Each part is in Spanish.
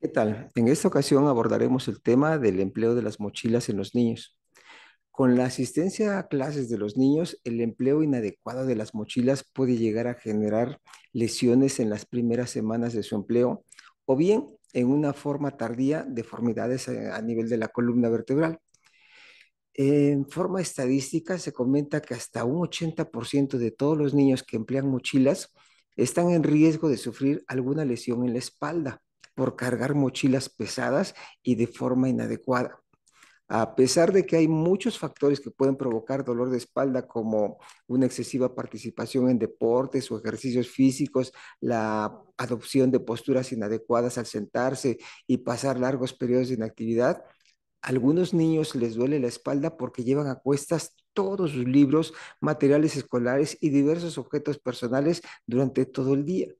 ¿Qué tal? En esta ocasión abordaremos el tema del empleo de las mochilas en los niños. Con la asistencia a clases de los niños, el empleo inadecuado de las mochilas puede llegar a generar lesiones en las primeras semanas de su empleo o bien en una forma tardía deformidades a nivel de la columna vertebral. En forma estadística se comenta que hasta un 80% de todos los niños que emplean mochilas están en riesgo de sufrir alguna lesión en la espalda por cargar mochilas pesadas y de forma inadecuada. A pesar de que hay muchos factores que pueden provocar dolor de espalda, como una excesiva participación en deportes o ejercicios físicos, la adopción de posturas inadecuadas al sentarse y pasar largos periodos de inactividad, algunos niños les duele la espalda porque llevan a cuestas todos sus libros, materiales escolares y diversos objetos personales durante todo el día.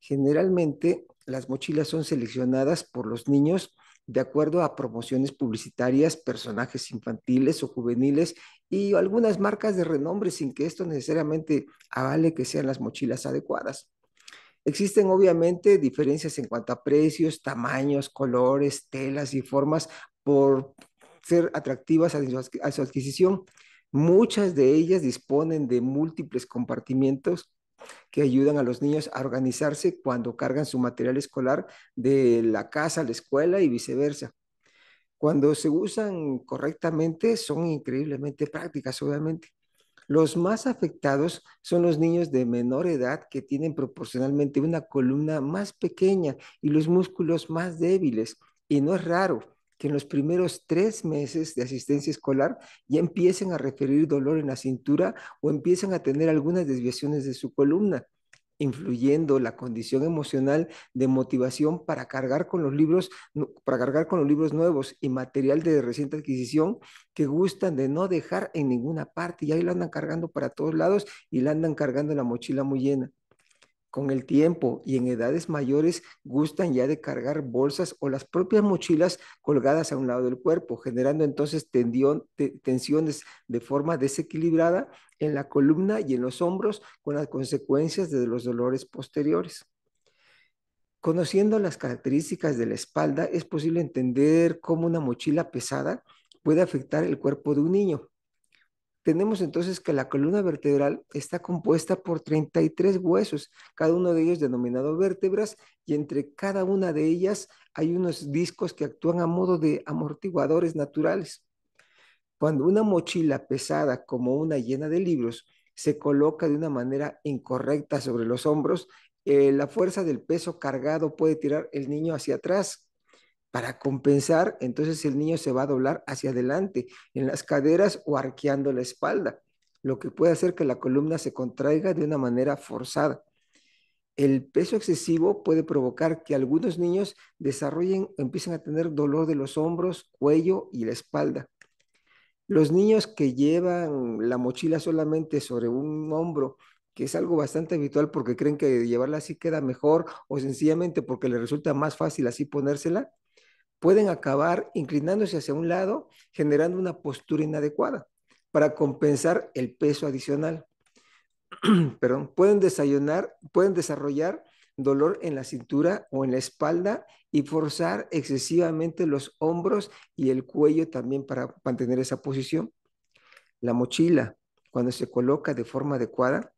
Generalmente, las mochilas son seleccionadas por los niños de acuerdo a promociones publicitarias, personajes infantiles o juveniles y algunas marcas de renombre sin que esto necesariamente avale que sean las mochilas adecuadas. Existen obviamente diferencias en cuanto a precios, tamaños, colores, telas y formas por ser atractivas a su adquisición. Muchas de ellas disponen de múltiples compartimientos que ayudan a los niños a organizarse cuando cargan su material escolar de la casa a la escuela y viceversa. Cuando se usan correctamente son increíblemente prácticas, obviamente. Los más afectados son los niños de menor edad que tienen proporcionalmente una columna más pequeña y los músculos más débiles. Y no es raro, que en los primeros tres meses de asistencia escolar ya empiecen a referir dolor en la cintura o empiecen a tener algunas desviaciones de su columna influyendo la condición emocional de motivación para cargar con los libros para cargar con los libros nuevos y material de reciente adquisición que gustan de no dejar en ninguna parte y ahí la andan cargando para todos lados y la andan cargando la mochila muy llena con el tiempo y en edades mayores gustan ya de cargar bolsas o las propias mochilas colgadas a un lado del cuerpo, generando entonces tensiones de forma desequilibrada en la columna y en los hombros con las consecuencias de los dolores posteriores. Conociendo las características de la espalda, es posible entender cómo una mochila pesada puede afectar el cuerpo de un niño, tenemos entonces que la columna vertebral está compuesta por 33 huesos, cada uno de ellos denominado vértebras, y entre cada una de ellas hay unos discos que actúan a modo de amortiguadores naturales. Cuando una mochila pesada como una llena de libros se coloca de una manera incorrecta sobre los hombros, eh, la fuerza del peso cargado puede tirar el niño hacia atrás, para compensar, entonces el niño se va a doblar hacia adelante, en las caderas o arqueando la espalda, lo que puede hacer que la columna se contraiga de una manera forzada. El peso excesivo puede provocar que algunos niños desarrollen, empiecen a tener dolor de los hombros, cuello y la espalda. Los niños que llevan la mochila solamente sobre un hombro, que es algo bastante habitual porque creen que llevarla así queda mejor o sencillamente porque le resulta más fácil así ponérsela, pueden acabar inclinándose hacia un lado, generando una postura inadecuada para compensar el peso adicional. Perdón, pueden, desayunar, pueden desarrollar dolor en la cintura o en la espalda y forzar excesivamente los hombros y el cuello también para mantener esa posición. La mochila, cuando se coloca de forma adecuada,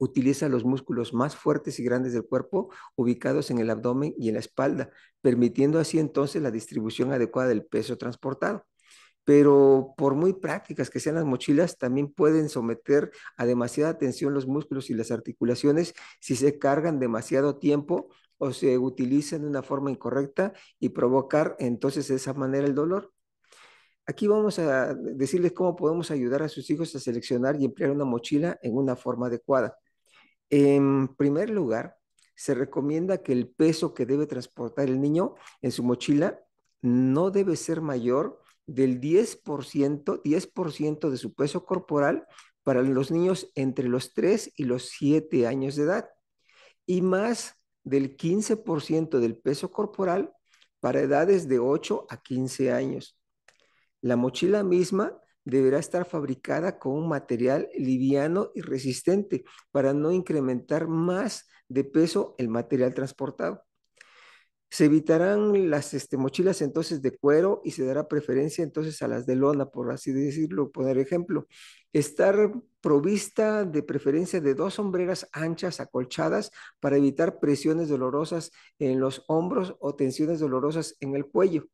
utiliza los músculos más fuertes y grandes del cuerpo ubicados en el abdomen y en la espalda, permitiendo así entonces la distribución adecuada del peso transportado. Pero por muy prácticas que sean las mochilas, también pueden someter a demasiada tensión los músculos y las articulaciones si se cargan demasiado tiempo o se utilizan de una forma incorrecta y provocar entonces de esa manera el dolor. Aquí vamos a decirles cómo podemos ayudar a sus hijos a seleccionar y emplear una mochila en una forma adecuada. En primer lugar, se recomienda que el peso que debe transportar el niño en su mochila no debe ser mayor del 10%, 10% de su peso corporal para los niños entre los 3 y los 7 años de edad y más del 15% del peso corporal para edades de 8 a 15 años. La mochila misma deberá estar fabricada con un material liviano y resistente para no incrementar más de peso el material transportado. Se evitarán las este, mochilas entonces de cuero y se dará preferencia entonces a las de lona, por así decirlo, poner ejemplo. Estar provista de preferencia de dos sombreras anchas acolchadas para evitar presiones dolorosas en los hombros o tensiones dolorosas en el cuello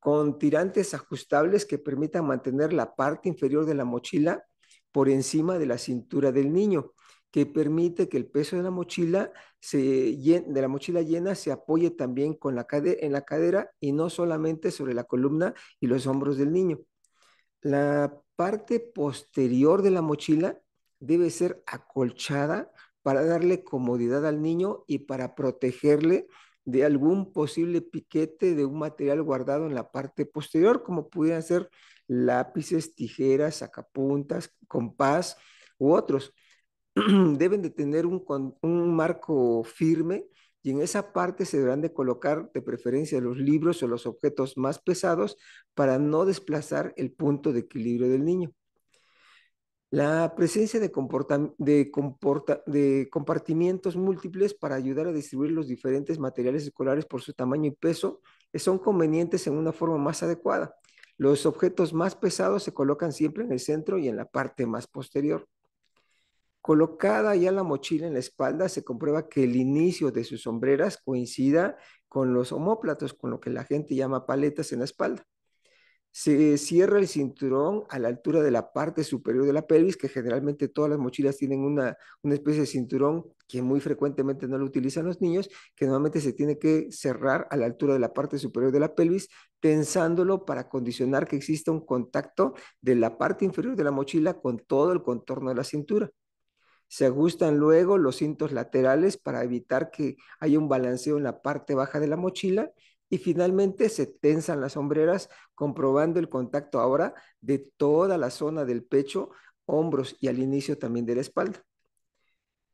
con tirantes ajustables que permitan mantener la parte inferior de la mochila por encima de la cintura del niño, que permite que el peso de la mochila, de la mochila llena se apoye también con en la cadera y no solamente sobre la columna y los hombros del niño. La parte posterior de la mochila debe ser acolchada para darle comodidad al niño y para protegerle de algún posible piquete de un material guardado en la parte posterior, como pudieran ser lápices, tijeras, sacapuntas, compás u otros. Deben de tener un, un marco firme y en esa parte se deberán de colocar de preferencia los libros o los objetos más pesados para no desplazar el punto de equilibrio del niño. La presencia de, compartimientos múltiples para ayudar a distribuir los diferentes materiales escolares por su tamaño y peso eh, son convenientes en una forma más adecuada. Los objetos más pesados se colocan siempre en el centro y en la parte más posterior. Colocada ya la mochila en la espalda, se comprueba que el inicio de sus sombreras coincida con los homóplatos, con lo que la gente llama paletas en la espalda se cierra el cinturón a la altura de la parte superior de la pelvis, que generalmente todas las mochilas tienen una, especie de cinturón que muy frecuentemente no lo utilizan los niños, que normalmente se tiene que cerrar a la altura de la parte superior de la pelvis, tensándolo para condicionar que exista un contacto de la parte inferior de la mochila con todo el contorno de la cintura. Se ajustan luego los cintos laterales para evitar que haya un balanceo en la parte baja de la mochila y finalmente se tensan las sombreras comprobando el contacto ahora de toda la zona del pecho, hombros y al inicio también de la espalda.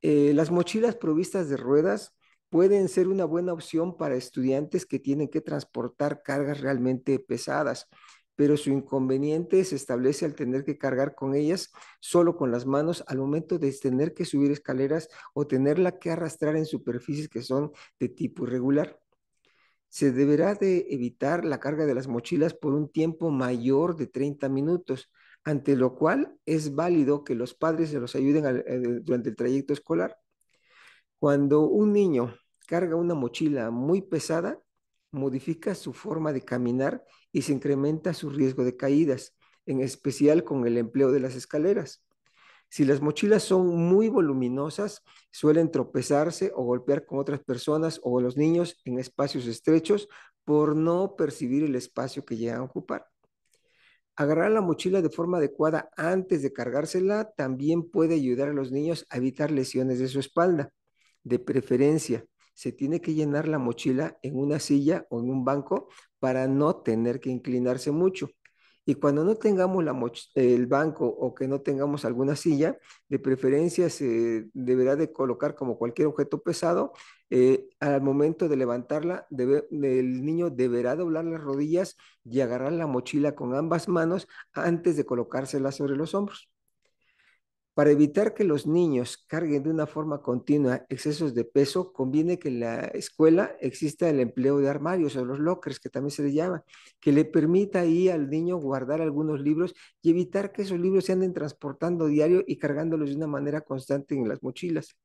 Eh, las mochilas provistas de ruedas pueden ser una buena opción para estudiantes que tienen que transportar cargas realmente pesadas, pero su inconveniente se establece al tener que cargar con ellas solo con las manos al momento de tener que subir escaleras o tenerla que arrastrar en superficies que son de tipo irregular se deberá de evitar la carga de las mochilas por un tiempo mayor de 30 minutos, ante lo cual es válido que los padres se los ayuden eh, durante el trayecto escolar. Cuando un niño carga una mochila muy pesada, modifica su forma de caminar y se incrementa su riesgo de caídas, en especial con el empleo de las escaleras. Si las mochilas son muy voluminosas, suelen tropezarse o golpear con otras personas o los niños en espacios estrechos por no percibir el espacio que llegan a ocupar. Agarrar la mochila de forma adecuada antes de cargársela también puede ayudar a los niños a evitar lesiones de su espalda. De preferencia, se tiene que llenar la mochila en una silla o en un banco para no tener que inclinarse mucho. Y cuando no tengamos la el banco o que no tengamos alguna silla, de preferencia se deberá de colocar como cualquier objeto pesado. Eh, al momento de levantarla, el niño deberá doblar las rodillas y agarrar la mochila con ambas manos antes de colocársela sobre los hombros. Para evitar que los niños carguen de una forma continua excesos de peso, conviene que en la escuela exista el empleo de armarios o los lockers, que también se le llama, que le permita ahí al niño guardar algunos libros y evitar que esos libros se anden transportando diario y cargándolos de una manera constante en las mochilas.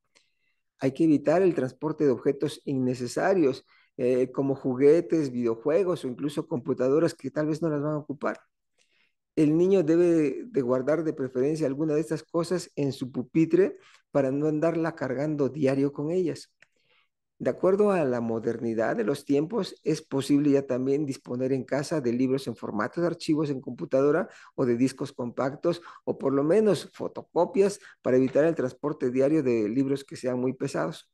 Hay que evitar el transporte de objetos innecesarios, eh, como juguetes, videojuegos o incluso computadoras que tal vez no las van a ocupar el niño debe de guardar de preferencia alguna de estas cosas en su pupitre para no andarla cargando diario con ellas. De acuerdo a la modernidad de los tiempos, es posible ya también disponer en casa de libros en formato de archivos en computadora o de discos compactos o por lo menos fotocopias para evitar el transporte diario de libros que sean muy pesados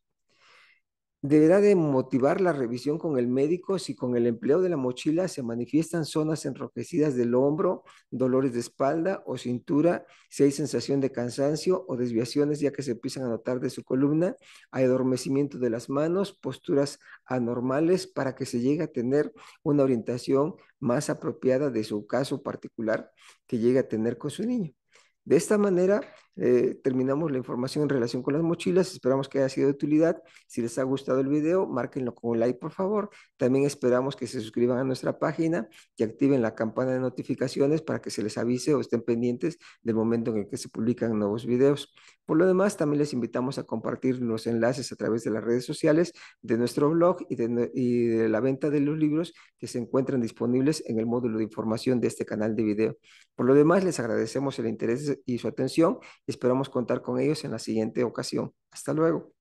deberá de motivar la revisión con el médico si con el empleo de la mochila se manifiestan zonas enrojecidas del hombro, dolores de espalda o cintura, si hay sensación de cansancio o desviaciones ya que se empiezan a notar de su columna, hay adormecimiento de las manos, posturas anormales para que se llegue a tener una orientación más apropiada de su caso particular que llegue a tener con su niño. De esta manera eh, terminamos la información en relación con las mochilas. Esperamos que haya sido de utilidad. Si les ha gustado el video, márquenlo con un like, por favor. También esperamos que se suscriban a nuestra página y activen la campana de notificaciones para que se les avise o estén pendientes del momento en el que se publican nuevos videos. Por lo demás, también les invitamos a compartir los enlaces a través de las redes sociales de nuestro blog y de, y de la venta de los libros que se encuentran disponibles en el módulo de información de este canal de video. Por lo demás, les agradecemos el interés y su atención esperamos contar con ellos en la siguiente ocasión. Hasta luego.